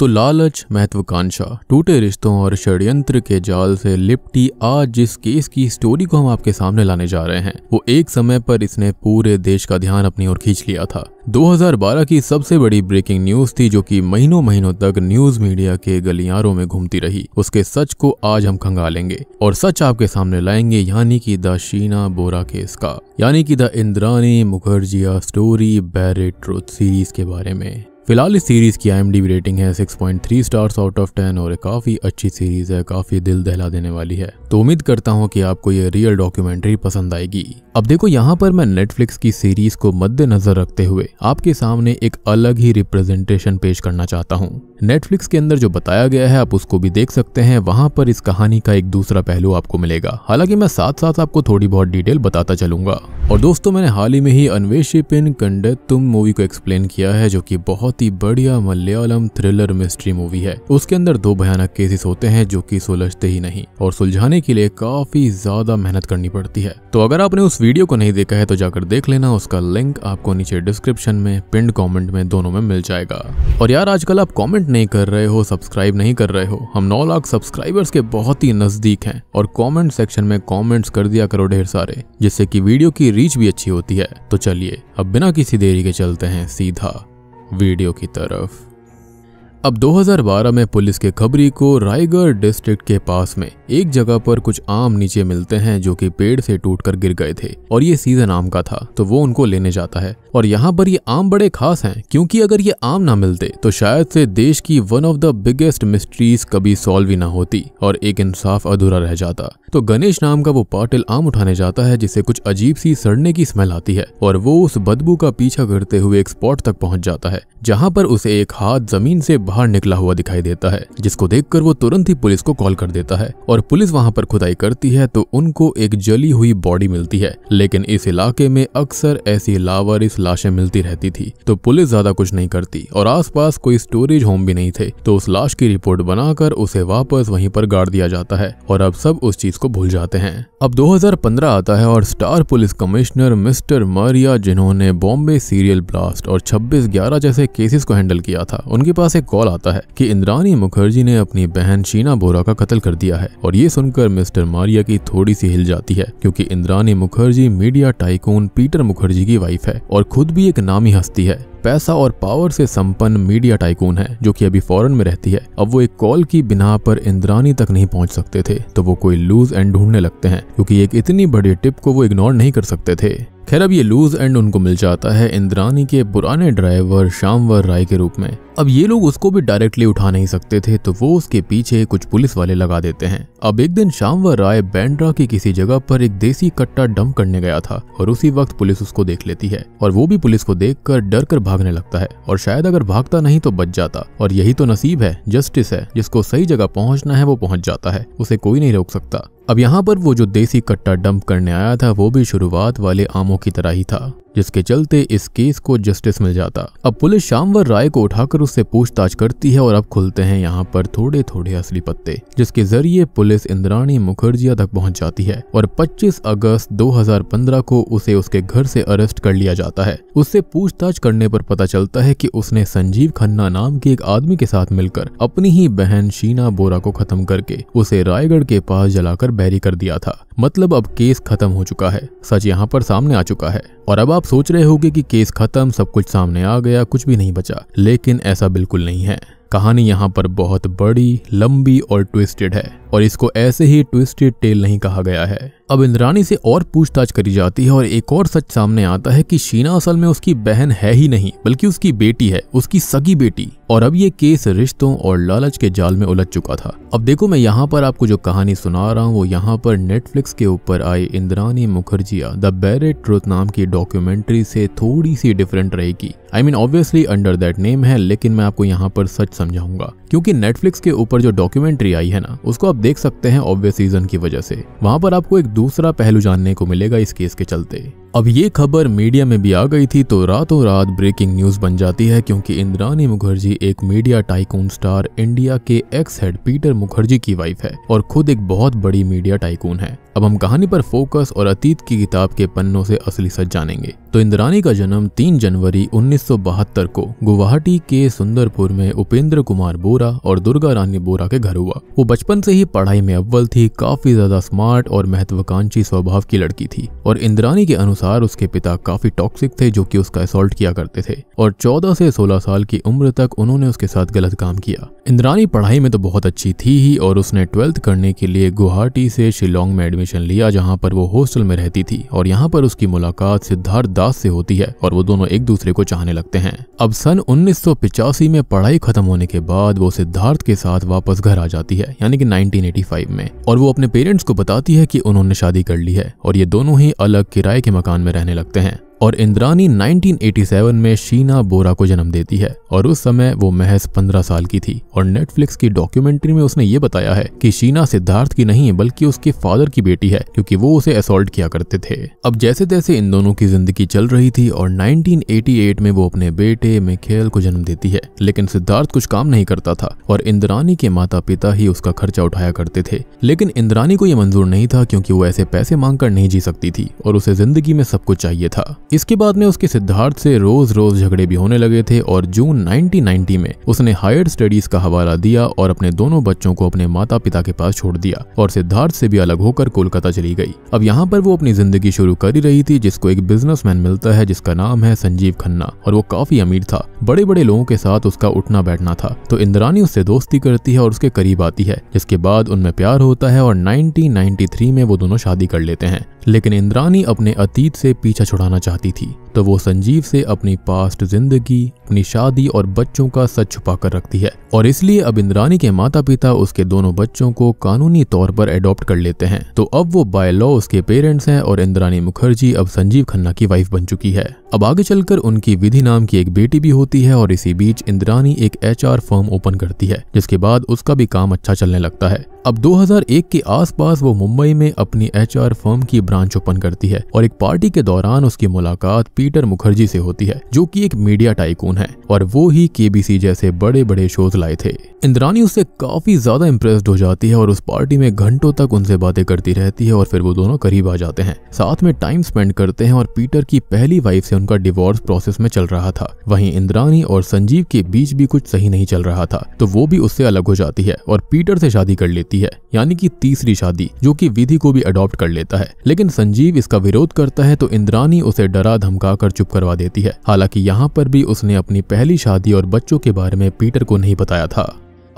तो लालच महत्वाकांक्षा टूटे रिश्तों और षड्यंत्र के जाल से लिपटी आज जिस केस की स्टोरी को हम आपके सामने लाने जा रहे हैं वो एक समय पर इसने पूरे देश का ध्यान अपनी ओर खींच लिया था 2012 की सबसे बड़ी ब्रेकिंग न्यूज थी जो कि महीनों महीनों तक न्यूज मीडिया के गलियारों में घूमती रही उसके सच को आज हम खंगालेंगे और सच आपके सामने लाएंगे यानी कि द शीना बोरा केस का यानी कि the Indrani Mukerjea story buried truth series के बारे में फिलहाल इस सीरीज की आई रेटिंग है 6.3 स्टार्स आउट ऑफ 10 और काफी अच्छी सीरीज है काफी दिल दहला देने वाली है तो उम्मीद करता हूँ कि आपको ये रियल डॉक्यूमेंट्री पसंद आएगी अब देखो यहाँ पर मैं नेटफ्लिक्स की सीरीज को मद्देनजर रखते हुए आपके सामने एक अलग ही रिप्रेजेंटेशन पेश करना चाहता हूँ नेटफ्लिक्स के अंदर जो बताया गया है आप उसको भी देख सकते हैं वहाँ पर इस कहानी का एक दूसरा पहलू आपको मिलेगा हालांकि मैं साथ साथ आपको थोड़ी बहुत डिटेल बताता चलूंगा और दोस्तों मैंने हाल ही में ही अन्वेषिपिन कंडे तुम मूवी को एक्सप्लेन किया है जो की बहुत बहुत ही बढ़िया मलयालम थ्रिलर मिस्ट्री मूवी है उसके अंदर दो भयानक केसेस होते हैं जो कि सुलझते ही नहीं और सुलझाने के लिए काफी ज्यादा मेहनत करनी पड़ती है तो अगर आपने उस वीडियो को नहीं देखा है तो जाकर देख लेना उसका लिंक आपको नीचे डिस्क्रिप्शन में पिंड कॉमेंट में दोनों में मिल जाएगा और यार आजकल आप कॉमेंट नहीं कर रहे हो सब्सक्राइब नहीं कर रहे हो हम नौ लाख सब्सक्राइबर्स के बहुत ही नजदीक है और कॉमेंट सेक्शन में कॉमेंट्स कर दिया करो ढेर सारे जिससे की वीडियो की रीच भी अच्छी होती है तो चलिए अब बिना किसी देरी के चलते हैं सीधा वीडियो की तरफ अब 2012 में पुलिस के खबरी को रायगढ़ डिस्ट्रिक्ट के पास में एक जगह पर कुछ आम नीचे मिलते हैं जो कि पेड़ से टूटकर गिर गए थे और ये सीजन आम का था तो वो उनको लेने जाता है और यहाँ पर ये आम बड़े खास हैं क्योंकि अगर ये आम ना मिलते तो शायद से देश की one of the biggest mysteries कभी सॉल्व ही ना होती और एक इंसाफ अधूरा रह जाता तो गणेश नाम का वो पाटिल आम उठाने जाता है जिसे कुछ अजीब सी सड़ने की स्मेल आती है और वो उस बदबू का पीछा करते हुए एक स्पॉट तक पहुंच जाता है जहां पर उसे एक हाथ जमीन से बाहर निकला हुआ दिखाई देता है जिसको देखकर वो तुरंत ही पुलिस को कॉल कर देता है और पुलिस वहां पर खुदाई करती है तो उनको एक जली हुई बॉडी मिलती है लेकिन इस इलाके में अक्सर ऐसी लावारिस लाशें मिलती रहती थी तो पुलिस ज्यादा कुछ नहीं करती और आसपास कोई स्टोरेज होम भी नहीं थे तो उस लाश की रिपोर्ट बनाकर उसे वापस वहीं पर गाड़ दिया जाता है और अब सब उस चीज को भूल जाते हैं अब 2015 आता है और star police commissioner mister Maria जिन्होंने बॉम्बे सीरियल ब्लास्ट और 26 ग्यारह जैसे केसेस को हैंडल किया था उनके पास एक कॉल आता है कि इंद्रानी मुखर्जी ने अपनी बहन शीना बोरा का कत्ल कर दिया है और ये सुनकर मिस्टर मारिया की थोड़ी सी हिल जाती है क्योंकि Indrani Mukherjee media tycoon Peter Mukherjee की वाइफ है और खुद भी एक नामी हस्ती है पैसा और पावर से संपन्न मीडिया टाइकून है जो कि अभी फॉरेन में रहती है अब वो एक कॉल की बिना पर इंद्रानी तक नहीं पहुंच सकते थे तो वो कोई लूज एंड ढूंढने लगते हैं क्योंकि एक इतनी बड़ी टिप को वो इग्नोर नहीं कर सकते थे खैर अब ये लूज एंड उनको मिल जाता है इंद्रानी के पुराने ड्राइवर श्यामवर राय के रूप में अब ये लोग उसको भी डायरेक्टली उठा नहीं सकते थे तो वो उसके पीछे कुछ पुलिस वाले लगा देते हैं अब एक दिन श्यामवर राय बैंड्रा की किसी जगह पर एक देसी कट्टा डंप करने गया था और उसी वक्त पुलिस उसको देख लेती है और वो भी पुलिस को देख कर डर कर भागने लगता है और शायद अगर भागता नहीं तो बच जाता और यही तो नसीब है जस्टिस है जिसको सही जगह पहुँचना है वो पहुँच जाता है उसे कोई नहीं रोक सकता अब यहाँ पर वो जो देसी कट्टा डंप करने आया था वो भी शुरुआत वाले आमों की तरह ही था जिसके चलते इस केस को जस्टिस मिल जाता अब पुलिस शामवर राय को उठाकर उससे पूछताछ करती है और अब खुलते हैं यहाँ पर थोड़े थोड़े असली पत्ते जिसके जरिए पुलिस इंद्राणी मुखर्जिया तक पहुँच जाती है और 25 अगस्त 2015 को उसे उसके घर से अरेस्ट कर लिया जाता है उससे पूछताछ करने पर पता चलता है की उसने संजीव खन्ना नाम के एक आदमी के साथ मिलकर अपनी ही बहन शीना बोरा को खत्म करके उसे रायगढ़ के पास जलाकर बैरी कर दिया था मतलब अब केस खत्म हो चुका है सच यहाँ पर सामने आ चुका है और अब आप सोच रहे होंगे कि केस खत्म सब कुछ सामने आ गया कुछ भी नहीं बचा लेकिन ऐसा बिल्कुल नहीं है कहानी यहाँ पर बहुत बड़ी लंबी और ट्विस्टेड है और इसको ऐसे ही ट्विस्टेड टेल नहीं कहा गया है अब इंद्रानी से और पूछताछ करी जाती है और एक और सच सामने आता है कि शीना असल में उसकी बहन है ही नहीं बल्कि उसकी बेटी है उसकी सगी बेटी और अब ये केस रिश्तों और लालच के जाल में उलझ चुका था अब देखो मैं यहाँ पर आपको जो कहानी सुना रहा हूँ वो यहाँ पर नेटफ्लिक्स के ऊपर आई Indrani Mukerjea the buried truth नाम की डॉक्यूमेंट्री से थोड़ी सी डिफरेंट रहेगी I mean obviously under that name है लेकिन मैं आपको यहाँ पर सच समझाऊंगा क्योंकि नेटफ्लिक्स के ऊपर जो डॉक्यूमेंट्री आई है ना उसको आप देख सकते हैं ऑब्वियस रीजन की वजह से वहां पर आपको एक दूसरा पहलू जानने को मिलेगा इस केस के चलते अब ये खबर मीडिया में भी आ गई थी तो रातों रात ब्रेकिंग न्यूज बन जाती है क्योंकि इंद्रानी मुखर्जी एक मीडिया टाइकून स्टार इंडिया के एक्स हेड पीटर मुखर्जी की वाइफ है और खुद एक बहुत बड़ी मीडिया टाइकून है अब हम कहानी पर फोकस और अतीत की किताब के पन्नों से असली सच जानेंगे तो इंद्रानी का जन्म 3 जनवरी 1972 को गुवाहाटी के सुंदरपुर में उपेंद्र कुमार बोरा और दुर्गा रानी बोरा के घर हुआ वो बचपन से ही पढ़ाई में अव्वल थी काफी ज्यादा स्मार्ट और महत्वाकांक्षी स्वभाव की लड़की थी और इंद्रानी के अनुसार अनुसार उसके पिता काफी टॉक्सिक थे जो कि उसका असोल्ट किया करते थे और 14 से 16 साल की उम्र तक उन्होंने उसके साथ गलत काम किया इंद्रानी पढ़ाई में तो बहुत अच्छी थी ही और उसने ट्वेल्थ करने के लिए गुवाहाटी से शिलोंग में एडमिशन लिया जहाँ पर वो हॉस्टल में रहती थी और यहाँ पर उसकी मुलाकात सिद्धार्थ दास से होती है और वो दोनों एक दूसरे को चाहने लगते हैं अब सन उन्नीस में पढ़ाई खत्म होने के बाद वो सिद्धार्थ के साथ वापस घर आ जाती है यानी कि 1985 में और वो अपने पेरेंट्स को बताती है कि उन्होंने शादी कर ली है और ये दोनों ही अलग किराए के मकान मकान में रहने लगते हैं और इंद्रानी 1987 में शीना बोरा को जन्म देती है और उस समय वो महज 15 साल की थी और नेटफ्लिक्स की डॉक्यूमेंट्री में उसने ये बताया है कि शीना सिद्धार्थ की नहीं बल्कि उसके फादर की बेटी है क्योंकि वो उसे असोल्ट किया करते थे अब जैसे तैसे इन दोनों की जिंदगी चल रही थी और नाइनटीन में वो अपने बेटे मिखेल को जन्म देती है लेकिन सिद्धार्थ कुछ काम नहीं करता था और इंद्रानी के माता पिता ही उसका खर्चा उठाया करते थे लेकिन इंद्रानी को ये मंजूर नहीं था क्योंकि वो ऐसे पैसे मांग कर नहीं जी सकती थी और उसे जिंदगी में सब कुछ चाहिए था इसके बाद में उसके सिद्धार्थ से रोज रोज झगड़े भी होने लगे थे और जून 1990 में उसने हायर स्टडीज का हवाला दिया और अपने दोनों बच्चों को अपने माता पिता के पास छोड़ दिया और सिद्धार्थ से भी अलग होकर कोलकाता चली गई अब यहाँ पर वो अपनी जिंदगी शुरू कर ही रही थी जिसको एक बिजनेस मिलता है जिसका नाम है संजीव खन्ना और वो काफी अमीर था बड़े बड़े लोगों के साथ उसका उठना बैठना था तो इंद्रानी उससे दोस्ती करती है और उसके करीब आती है जिसके बाद उनमें प्यार होता है और नाइनटीन में वो दोनों शादी कर लेते हैं लेकिन इंद्रानी अपने अतीत से पीछा छुड़ाना चाहती चाहती थी तो वो संजीव से अपनी पास्ट जिंदगी अपनी शादी और बच्चों का सच छुपा कर रखती है और इसलिए अब इंद्रानी के माता पिता उसके दोनों बच्चों को कानूनी तौर पर एडॉप्ट कर लेते हैं तो अब वो बाय लॉ उसके पेरेंट्स हैं और इंद्रानी मुखर्जी अब संजीव खन्ना की वाइफ बन चुकी है अब आगे चलकर उनकी विधि नाम की एक बेटी भी होती है और इसी बीच इंद्रानी एक एच फर्म ओपन करती है जिसके बाद उसका भी काम अच्छा चलने लगता है अब 2001 के आसपास वो मुंबई में अपनी एच फर्म की ब्रांच ओपन करती है और एक पार्टी के दौरान उसकी मुलाकात पी पीटर मुखर्जी से होती है जो कि एक मीडिया टाइकून है और वो ही केबीसी जैसे बड़े बड़े शोज लाए थे इंद्रानी उससे काफी ज्यादा इम्प्रेस हो जाती है और उस पार्टी में घंटों तक उनसे बातें करती रहती है और फिर वो दोनों करीब आ जाते हैं साथ में टाइम स्पेंड करते हैं और पीटर की पहली वाइफ से उनका डिवोर्स प्रोसेस में चल रहा था वहीं इंद्रानी और संजीव के बीच भी कुछ सही नहीं चल रहा था तो वो भी उससे अलग हो जाती है और पीटर से शादी कर लेती है यानी की तीसरी शादी जो की विधि को भी अडॉप्ट कर लेता है लेकिन संजीव इसका विरोध करता है तो इंद्रानी उसे डरा धमका कर चुप करवा देती है हालांकि यहाँ पर भी उसने अपनी पहली शादी और बच्चों के बारे में पीटर को नहीं बताया था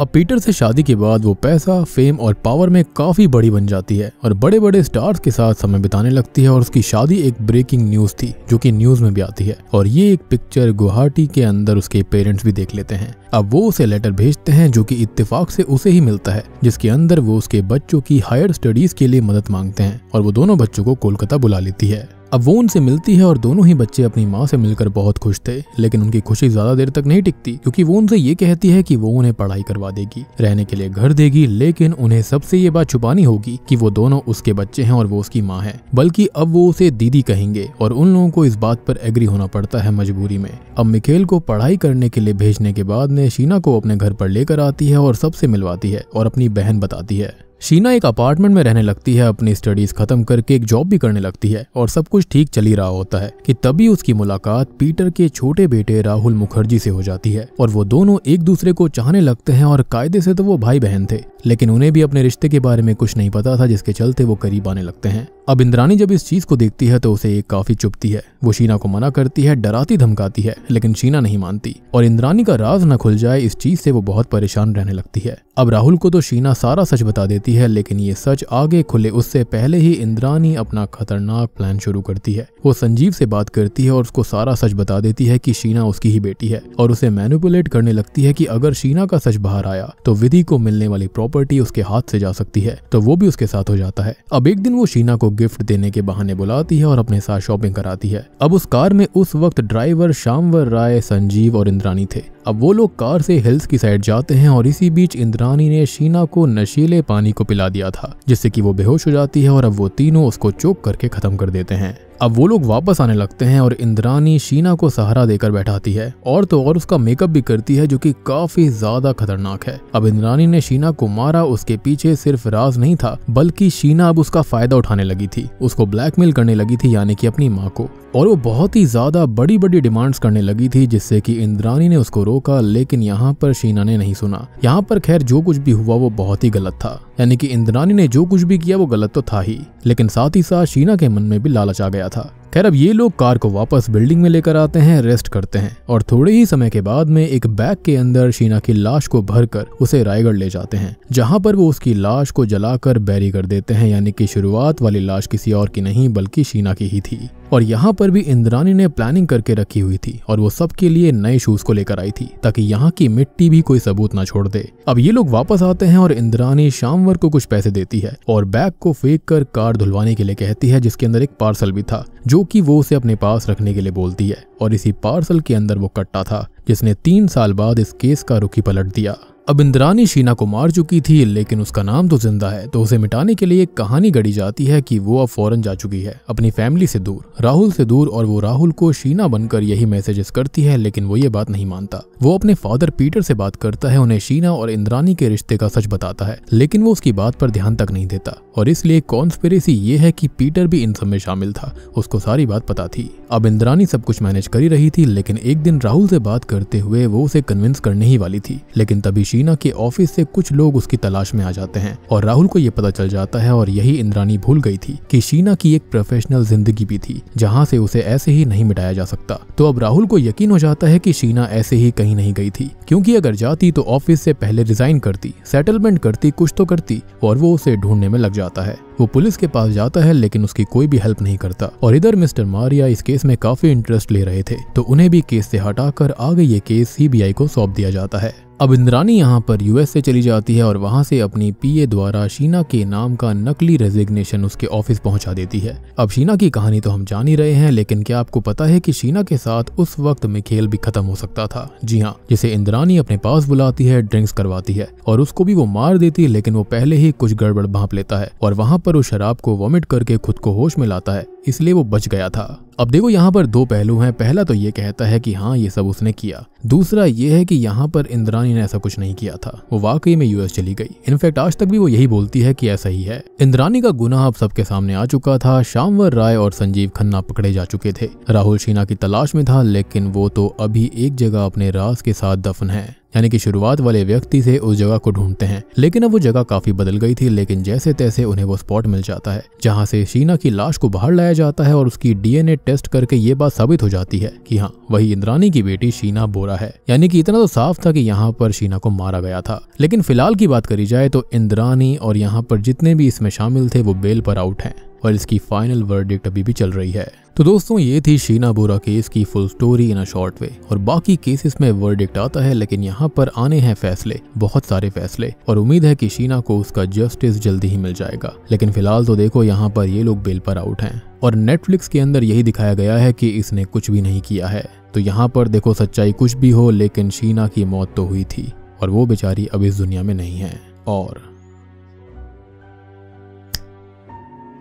अब पीटर से शादी के बाद वो पैसा फेम और पावर में काफी बड़ी बन जाती है और बड़े बड़े स्टार्स के साथ समय बिताने लगती है और उसकी शादी एक ब्रेकिंग न्यूज थी जो की न्यूज में भी आती है और ये एक पिक्चर गुवाहाटी के अंदर उसके पेरेंट्स भी देख लेते हैं अब वो उसे लेटर भेजते हैं जो कि इत्तेफाक से उसे ही मिलता है जिसके अंदर वो उसके बच्चों की हायर स्टडीज के लिए मदद मांगते हैं और वो दोनों बच्चों को कोलकाता बुला लेती है अब वो उनसे मिलती है और दोनों ही बच्चे अपनी माँ से मिलकर बहुत खुश थे लेकिन उनकी खुशी ज्यादा देर तक नहीं टिकती क्योंकि वो उनसे ये कहती है कि वो उन्हें पढ़ाई करवा देगी रहने के लिए घर देगी लेकिन उन्हें सबसे ये बात छुपानी होगी कि वो दोनों उसके बच्चे हैं और वो उसकी माँ है बल्कि अब वो उसे दीदी कहेंगे और उन लोगों को इस बात पर एग्री होना पड़ता है मजबूरी में अब मिखेल को पढ़ाई करने के लिए भेजने के बाद ने शीना को अपने घर पर लेकर आती है और सबसे मिलवाती है और अपनी बहन बताती है शीना एक अपार्टमेंट में रहने लगती है अपनी स्टडीज खत्म करके एक जॉब भी करने लगती है और सब कुछ ठीक चल ही रहा होता है कि तभी उसकी मुलाकात पीटर के छोटे बेटे राहुल मुखर्जी से हो जाती है और वो दोनों एक दूसरे को चाहने लगते हैं और कायदे से तो वो भाई बहन थे लेकिन उन्हें भी अपने रिश्ते के बारे में कुछ नहीं पता था जिसके चलते वो करीब आने लगते हैं अब इंद्रानी जब इस चीज को देखती है तो उसे एक काफी चुपती है वो शीना को मना करती है डराती धमकाती है लेकिन शीना नहीं मानती और इंद्रानी का राज न खुल जाए इस चीज से वो बहुत परेशान रहने लगती है अब राहुल को तो शीना सारा सच बता देती जाती है लेकिन ये सच आगे खुले उससे पहले ही इंद्रानी अपना खतरनाक प्लान शुरू करती है वो संजीव से बात करती है और उसको सारा सच बता देती है कि शीना उसकी ही बेटी है और उसे मैनिपुलेट करने लगती है कि अगर शीना का सच बाहर आया तो विधि को मिलने वाली प्रॉपर्टी उसके हाथ से जा सकती है तो वो भी उसके साथ हो जाता है अब एक दिन वो शीना को गिफ्ट देने के बहाने बुलाती है और अपने साथ शॉपिंग कराती है अब उस कार में उस वक्त ड्राइवर श्यामवर राय संजीव और इंद्रानी थे अब वो लोग कार से हिल्स की साइड जाते हैं और इसी बीच इंद्रानी ने शीना को नशीले पानी को पिला दिया था जिससे कि वो बेहोश हो जाती है और अब वो तीनों उसको चोक करके खत्म कर देते हैं अब वो लोग वापस आने लगते हैं और इंद्रानी शीना को सहारा देकर बैठाती है और तो और उसका मेकअप भी करती है जो कि काफी ज्यादा खतरनाक है अब इंद्रानी ने शीना को मारा उसके पीछे सिर्फ राज नहीं था बल्कि शीना अब उसका फायदा उठाने लगी थी उसको ब्लैकमेल करने लगी थी यानी कि अपनी माँ को और वो बहुत ही ज्यादा बड़ी बड़ी डिमांड्स करने लगी थी जिससे कि इंद्रानी ने उसको रोका लेकिन यहाँ पर शीना ने नहीं सुना यहाँ पर खैर जो कुछ भी हुआ वो बहुत ही गलत था यानी कि इंद्रानी ने जो कुछ भी किया वो गलत तो था ही लेकिन साथ ही साथ शीना के मन में भी लालच आ गया था खैर अब ये लोग कार को वापस बिल्डिंग में लेकर आते हैं रेस्ट करते हैं और थोड़े ही समय के बाद में एक बैग के अंदर शीना की लाश को भरकर उसे रायगढ़ ले जाते हैं जहां पर वो उसकी लाश को जलाकर बैरी कर देते हैं यानी कि शुरुआत वाली लाश किसी और की नहीं बल्कि शीना की ही थी और यहाँ पर भी इंद्रानी ने प्लानिंग करके रखी हुई थी और वो सबके लिए नए शूज को लेकर आई थी ताकि यहाँ की मिट्टी भी कोई सबूत ना छोड़ दे अब ये लोग वापस आते हैं और इंद्रानी शामवर को कुछ पैसे देती है और बैग को फेंक कर कार धुलवाने के लिए कहती है जिसके अंदर एक पार्सल भी था जो कि वो उसे अपने पास रखने के लिए बोलती है और इसी पार्सल के अंदर वो कट्टा था जिसने तीन साल बाद इस केस का रुखी पलट दिया अब इंद्रानी शीना को मार चुकी थी लेकिन उसका नाम तो जिंदा है तो उसे मिटाने के लिए एक कहानी गढ़ी जाती है कि वो अब फौरन जा चुकी है अपनी फैमिली से दूर राहुल से दूर और वो राहुल को शीना बनकर यही मैसेजेस करती है लेकिन वो ये बात नहीं मानता वो अपने फादर पीटर से बात करता है उन्हें शीना और इंद्रानी के रिश्ते का सच बताता है लेकिन वो उसकी बात पर ध्यान तक नहीं देता और इसलिए कॉन्स्पेरेसी ये है की पीटर भी इन सब में शामिल था उसको सारी बात पता थी अब इंद्रानी सब कुछ मैनेज कर ही रही थी लेकिन एक दिन राहुल से बात करते हुए वो उसे कन्विंस करने ही वाली थी लेकिन तभी शीना रीना के ऑफिस से कुछ लोग उसकी तलाश में आ जाते हैं और राहुल को ये पता चल जाता है और यही इंद्रानी भूल गई थी कि शीना की एक प्रोफेशनल जिंदगी भी थी जहाँ से उसे ऐसे ही नहीं मिटाया जा सकता तो अब राहुल को यकीन हो जाता है की शीना ऐसे ही कहीं नहीं गई थी क्यूँकी अगर जाती तो ऑफिस से पहले रिजाइन करती सेटलमेंट करती कुछ तो करती और वो उसे ढूंढने में लग जाता है वो पुलिस के पास जाता है लेकिन उसकी कोई भी हेल्प नहीं करता और इधर मिस्टर मारिया इस केस में काफी इंटरेस्ट ले रहे थे तो उन्हें भी केस से हटाकर आगे ये केस सीबीआई को सौंप दिया जाता है अब इंद्रानी यहाँ पर यूएस से चली जाती है और वहाँ से अपनी पीए द्वारा शीना के नाम का नकली रेजिग्नेशन उसके ऑफिस पहुँचा देती है अब शीना की कहानी तो हम जान ही रहे हैं लेकिन क्या आपको पता है कि शीना के साथ उस वक्त में खेल भी खत्म हो सकता था जी हाँ जिसे इंद्रानी अपने पास बुलाती है ड्रिंक्स करवाती है और उसको भी वो मार देती है लेकिन वो पहले ही कुछ गड़बड़ भाप लेता है और वहाँ पर पर उस शराब को वॉमिट करके खुद को होश में लाता है इसलिए वो बच गया था अब देखो यहाँ पर दो पहलू हैं पहला तो ये कहता है कि हाँ ये सब उसने किया दूसरा ये है कि यहाँ पर इंद्राणी ने ऐसा कुछ नहीं किया था वो वाकई में यूएस चली गई इनफैक्ट आज तक भी वो यही बोलती है कि ऐसा ही है इंद्राणी का गुनाह अब सबके सामने आ चुका था श्यामवर राय और संजीव खन्ना पकड़े जा चुके थे राहुल शीना की तलाश में था लेकिन वो तो अभी एक जगह अपने राज के साथ दफन है यानी कि शुरुआत वाले व्यक्ति से उस जगह को ढूंढते हैं लेकिन अब वो जगह काफी बदल गई थी लेकिन जैसे तैसे उन्हें वो स्पॉट मिल जाता है जहाँ से शीना की लाश को बाहर लाया जाता है और उसकी डीएनए टेस्ट करके ये बात साबित हो जाती है कि हाँ वही इंद्रानी की बेटी शीना बोरा है यानी कि इतना तो साफ था कि यहाँ पर शीना को मारा गया था लेकिन फिलहाल की बात करी जाए तो इंद्रानी और यहाँ पर जितने भी इसमें शामिल थे वो बेल पर आउट हैं और इसकी फाइनल वर्डिक्ट अभी भी चल रही है तो दोस्तों ये थी शीना बोरा केस की full story in a short way और बाकी केसेस में वर्डिक्ट आता है लेकिन यहाँ पर आने हैं फैसले बहुत सारे फैसले और उम्मीद है कि शीना को उसका जस्टिस जल्दी ही मिल जाएगा लेकिन फिलहाल तो देखो यहाँ पर ये लोग बेल पर आउट हैं और नेटफ्लिक्स के अंदर यही दिखाया गया है कि इसने कुछ भी नहीं किया है तो यहाँ पर देखो सच्चाई कुछ भी हो लेकिन शीना की मौत तो हुई थी और वो बेचारी अब इस दुनिया में नहीं है और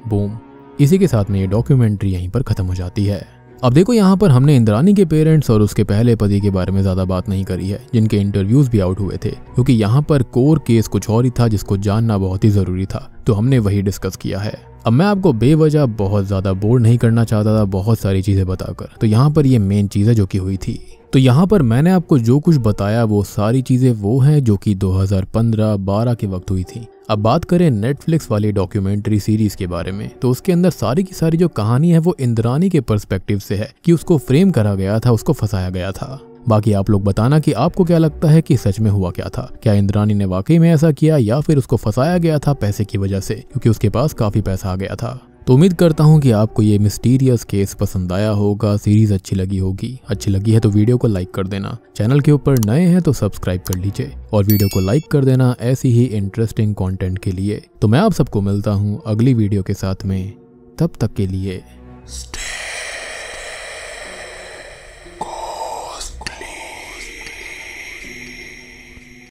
बूम इसी के साथ में ये डॉक्यूमेंट्री यहीं पर ख़त्म हो जाती है अब देखो यहाँ पर हमने इंद्रानी के पेरेंट्स और उसके पहले पति के बारे में ज्यादा बात नहीं करी है जिनके इंटरव्यूज भी आउट हुए थे क्योंकि यहाँ पर कोर केस कुछ और ही था जिसको जानना बहुत ही जरूरी था तो हमने वही डिस्कस किया है अब मैं आपको बेवजह बहुत ज्यादा बोर नहीं करना चाहता था बहुत सारी चीजें बताकर तो यहाँ पर ये मेन चीज है जो की हुई थी तो यहाँ पर मैंने आपको जो कुछ बताया वो सारी चीजें वो हैं जो कि 2015-12 के वक्त हुई थी अब बात करें नेटफ्लिक्स वाली डॉक्यूमेंट्री सीरीज के बारे में तो उसके अंदर सारी की सारी जो कहानी है वो इंद्रानी के पर्सपेक्टिव से है कि उसको फ्रेम करा गया था उसको फंसाया गया था बाकी आप लोग बताना कि आपको क्या लगता है कि सच में हुआ क्या था क्या इंद्रानी ने वाकई में ऐसा किया या फिर उसको फंसाया गया था पैसे की वजह से क्योंकि उसके पास काफी पैसा आ गया था तो उम्मीद करता हूँ कि आपको ये मिस्टीरियस केस पसंद आया होगा सीरीज अच्छी लगी होगी अच्छी लगी है तो वीडियो को लाइक कर देना चैनल के ऊपर नए हैं तो सब्सक्राइब कर लीजिए और वीडियो को लाइक कर देना ऐसी ही इंटरेस्टिंग कॉन्टेंट के लिए तो मैं आप सबको मिलता हूँ अगली वीडियो के साथ में तब तक के लिए Stay